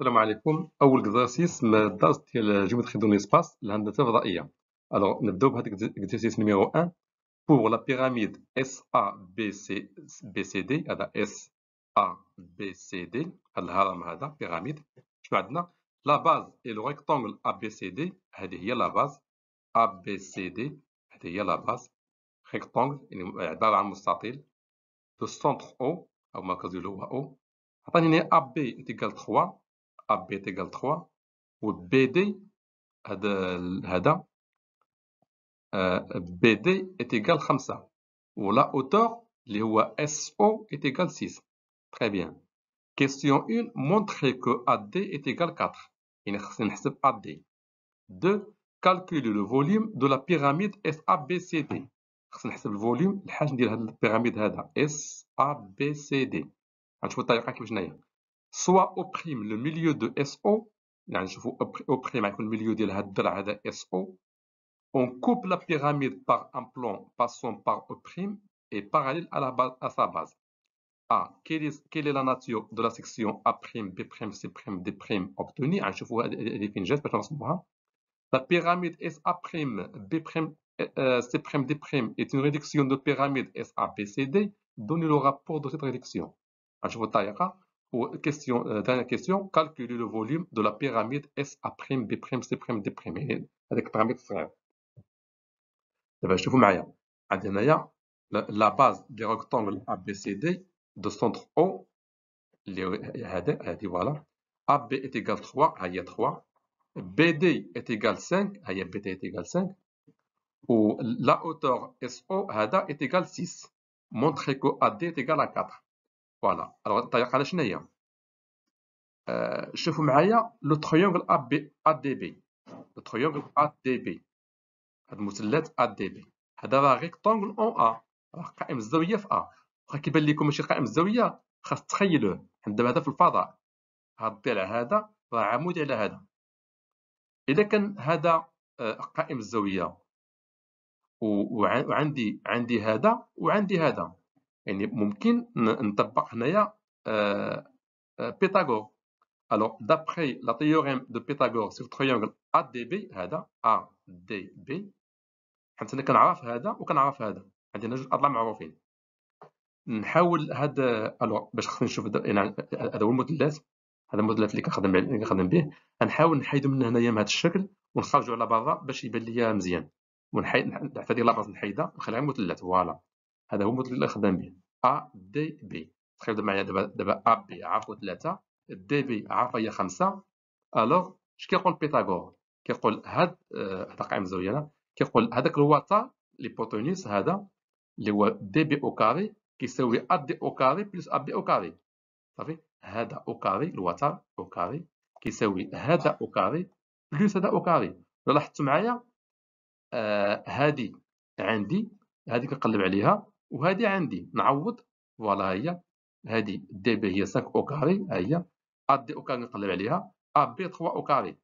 السلام عليكم اول اكزرسيس من الدرس ديال جيومتري دون ليسباس الهندسه الفضائيه الوغ نبداو بهذا الاكزرسيس نيميرو 1 بور لا بيراميد اس ا بي سي بي سي دي هذا اس ا بي سي دي هذا الهرم هذا بيراميد شنو عندنا لا باز اي لو ريكتونغل ا بي سي دي هذه هي لا باز ا بي سي دي هذه هي لا باز ريكتونغل يعني عباره عن مستطيل لو سونتر او او مركز اللي هو او عطاني هنا ا بي تيكال 3 AB égale 3 à BD هذا BD est égal 5 ou la hauteur اللي هو SO est égal à 6 très bien question 1 montrez que AD est égal à 4 يعني خصني نحسب AD 2 calculer le volume de la pyramide SABCD خصني نحسب الفوليوم الحجم ديال هذا البيراميد هذا SABCD غنشوف الطريقه كيفاش هنايا soit opprime le milieu de SO je vous opprime avec le milieu de la SO on coupe la pyramide par un plan passant par opprime et parallèle à, la base, à sa base A ah, quelle est, la nature de la section A prime B prime C euh, euh, prime D prime obtenue je vous définis. Je باش نرسموها la pyramide SA prime B prime C prime D prime est une réduction de pyramide SABCD donnez le rapport de cette réduction ah, vous الطريقه question, euh, dernière question, calculer le volume de la pyramide SA'B'C'D' Avec pyramide frère. Eh ben, je vous mets la, la base des rectangles ABCD de centre O, voilà. AB est égal 3, A 3. BD est égal 5, A B, est égal 5. Ou la hauteur SO, est égal 6. Montrez que AD est égal à 4. فوالا الوغ الطريقه على شنو هي آه شوفوا معايا لو تريونغل ا بي ا دي بي لو تريونغل ا دي بي هاد المثلث ا دي بي هذا راه ريكتونغل اون ا راه قائم الزاويه في ا واخا كيبان لكم ماشي قائم الزاويه خاص تخيلوه عندما هذا في الفضاء هاد الضلع هذا راه عمود على هذا اذا كان هذا قائم الزاويه وعندي عندي هذا وعندي هذا يعني ممكن نطبق هنايا بيتاغور الو دابخي لا تيوريم دو بيتاغور سيغ تريونغل ا دي بي هذا ا دي بي حيت انا كنعرف هذا وكنعرف هذا عندي جوج اضلاع معروفين نحاول هاد الو باش خصني نشوف يعني، هذا هو المثلث هذا المثلث اللي كنخدم اللي كنخدم به نحاول نحيدو من هنايا من هذا الشكل ونخرجو على برا باش يبان ليا مزيان ونحيد حتى هذه لاباس نحيدها نخليها مثلث فوالا هذا هو المثل اللي خدام به أ دي بي تخيل معايا دابا دابا أ بي عارفو ثلاثة دي بي عارفة هي خمسة ألوغ اش كيقول بيتاغور كيقول هاد هاد آه، قائمة زوينة كيقول هذاك الوتر ليبوتونيس هذا اللي هو دي بي أو كاري كيساوي أ دي أو كاري بلس أ بي أو كاري صافي هذا أو كاري الوتر أو كاري كيساوي هذا أو كاري بلس هذا أو كاري لاحظتوا معايا آه، هادي عندي هادي كنقلب عليها وهذه عندي نعوض فوالا هي هذه دي بي هي 5 او كاري ها هي ا دي او كاري نقلب عليها ا بي 3 او كاري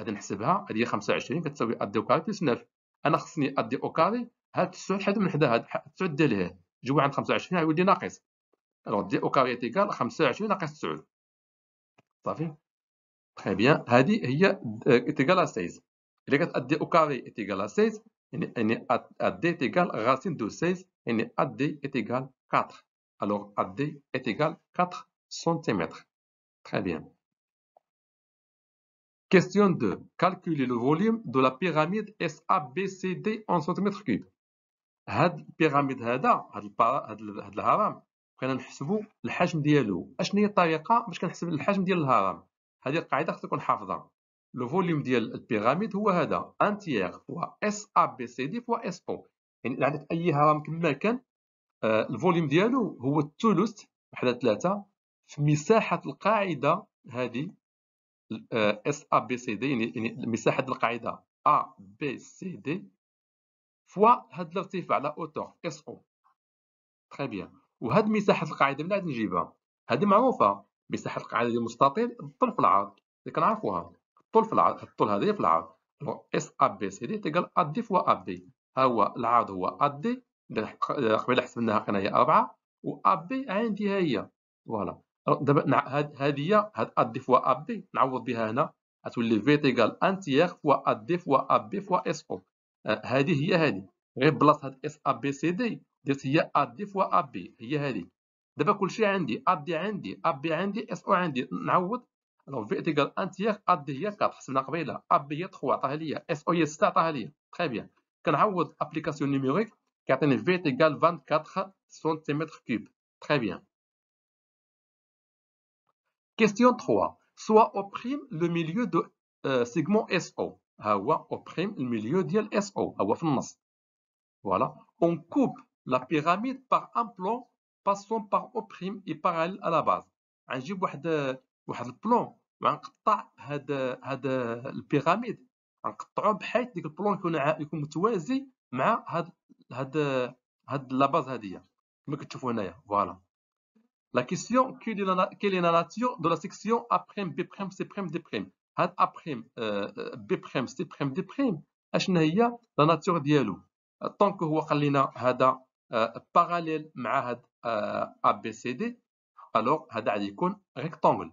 غادي نحسبها هذه 25 كتساوي ا دي او كاري بلس 9 انا خصني ا دي او كاري هاد 9 حد من حدا هاد 9 ديالها ليه عند 25 غيولي ناقص الوغ دي او كاري تيكال 25 ناقص 9 صافي تخي بيان هادي هي تيكال 16 الا كتأدي او كاري تيكال 16 يعني ا دي égale راسين دو 16 يعني ا دي égal 4 الوغ ا دي égal 4 سنتيمتر تري بيان question 2 calculer le volume de la pyramide SABCD en cm3 هاد البيراميد هذا هاد هاد الهرم بغينا نحسبوا الحجم ديالو اشنو هي الطريقه باش كنحسب الحجم ديال الهرم هذه القاعده خصك تكون حافظها لو فوليوم ديال البيراميد هو هذا ان تيير فوا اس ا بي سي دي فوا اس بو يعني عندك اي هرم كما كان آه، الفوليوم ديالو هو الثلث وحده ثلاثه في مساحه القاعده هذه اس ا بي سي دي يعني مساحه القاعده ا بي سي دي فوا هاد الارتفاع لا اوتور اس او تري بيان وهاد مساحه القاعده من عاد نجيبها هادي معروفه مساحه القاعده ديال المستطيل الطرف العرض اللي كنعرفوها الطول في العرض الطول هذه في العرض اس ا بي سي دي تقال ا دي فوا ا بي ها هو العرض هو ا دي قبيله حسبناها قلنا هي 4 و ا بي عندي ها هي فوالا دابا هذه هاد ا دي فوا ا بي نعوض بها هنا غتولي في تيغال ان تيغ فوا ا دي فوا ا بي فوا اس او هذه هي هذه غير بلاصه هاد اس ا بي سي دي درت هي ا دي فوا ا بي هي هذه دابا كلشي عندي ا دي عندي ا بي عندي اس او عندي نعوض est égal à 1 tiers, 4 3 عطاها ليا Très bien. Quand on عطاها ليا 24 cm3. Très bien. Question 3. Soit O le milieu de euh, segment SO. le milieu segment SO. Voilà. On coupe la pyramide par un plan passant par O et parallèle à la base. On a واحد البلون وغنقطع هذا هذا البيراميد غنقطعو بحيث ديك البلون يكون يكون متوازي مع هاد هاد هاد لاباز هادية كما كتشوفوا هنايا فوالا لا كيسيون كيل اي لا دو لا سيكسيون ا بريم بي بريم سي بريم دي بريم هاد ا بريم بي بريم سي بريم دي بريم اشنا هي لا ناتور ديالو طونك هو خلينا هذا باراليل euh, مع هاد ا بي سي دي الوغ هذا غادي يكون ريكتونغل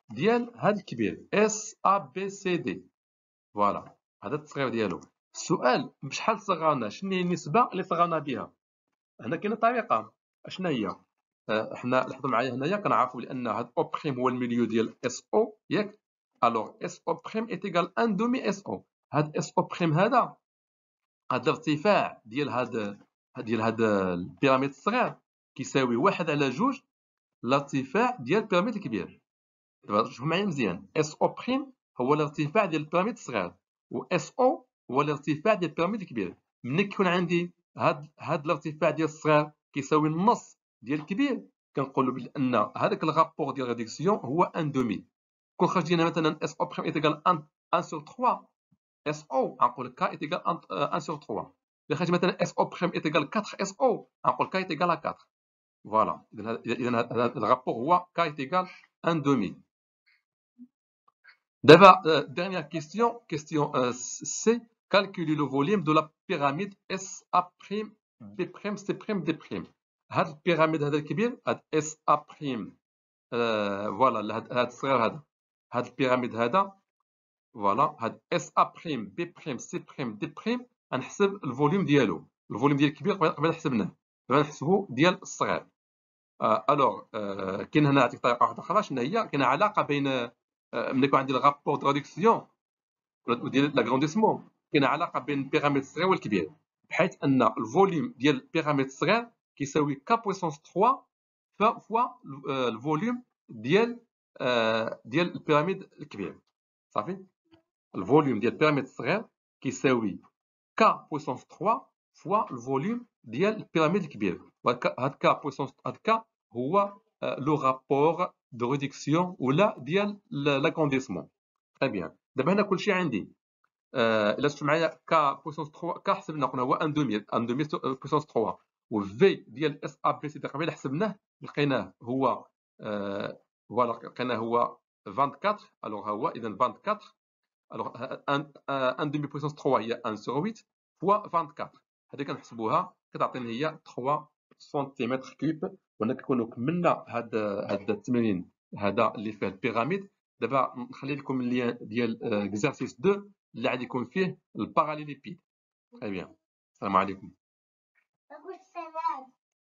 ديال هاد الكبير اس ا بي سي دي فوالا هذا التصغير ديالو السؤال بشحال صغرنا شنو هي النسبه اللي صغرنا بها هنا كاينه طريقه اشنا هي آه، حنا لاحظوا معايا هنايا كنعرفوا لان هاد او بريم هو الميليو ديال اس او ياك الوغ اس او بريم ايتيغال ان دومي اس او هاد اس او بريم هذا هاد الارتفاع ديال هاد ديال هاد البيراميد الصغير كيساوي واحد على جوج الارتفاع ديال البيراميد الكبير شوف معايا مزيان اس او بريم هو الارتفاع ديال البيراميد الصغير و اس او هو الارتفاع ديال البيراميد الكبير ملي كيكون عندي هاد هاد الارتفاع ديال الصغير كيساوي النص ديال الكبير كنقولوا بان هذاك الغابور ديال ريدكسيون هو ان دومي كون خرج مثلا اس او بريم ايتيكال ان ان سور 3 اس او غنقول لك كا ان ان سور 3 الا خرج مثلا اس او بريم ايتيكال 4 اس او غنقول كا ايتيكال 4 فوالا اذا هذا الغابور هو كا ايتيكال ان دومي Euh, dernière question, question euh, C, calculer le volume de la pyramide S A' B' C' D'. Cette pyramide est had S A'. Euh, voilà, cette Cette pyramide voilà, S A' B' C' D', le volume Le volume dial Alors, euh, كاين a عطيك آه، ملي يكون عندي الغابور دو ريدكسيون وديال لاكرونديسمون كاين علاقه بين البيراميد الصغير والكبير بحيث ان الفوليوم ديال البيراميد الصغير كيساوي كا بويسونس 3 فوا الفوليوم ديال آه، ديال البيراميد الكبير صافي الفوليوم ديال البيراميد الصغير كيساوي كا بويسونس 3 فوا الفوليوم ديال البيراميد الكبير هاد كا بويسونس هاد كا هو لو آه، رابور دو ريديكسيون ولا ديال لاكونديسمون تري بيان دابا هنا كلشي عندي آه، الا شفت معايا ك بوسونس 3 ك حسبنا قلنا هو ان دومي ان دومي بوسونس 3 و في ديال اس ا بي سي تقريبا حسبناه لقيناه هو آه، فوالا لقيناه هو 24 الوغ هو اذا 24 الوغ ان دومي بوسونس 3 هي 1 سور 8 فوا 24 هذه كنحسبوها كتعطينا هي 3 سنتيمتر كيب وانا كنكونوا كملنا هاد هاد التمرين هذا اللي فيه البيراميد دابا نخلي لكم اللي ديال اكزارسيس آه، 2 اللي غادي يكون فيه الباراليليبيد تري بيان السلام عليكم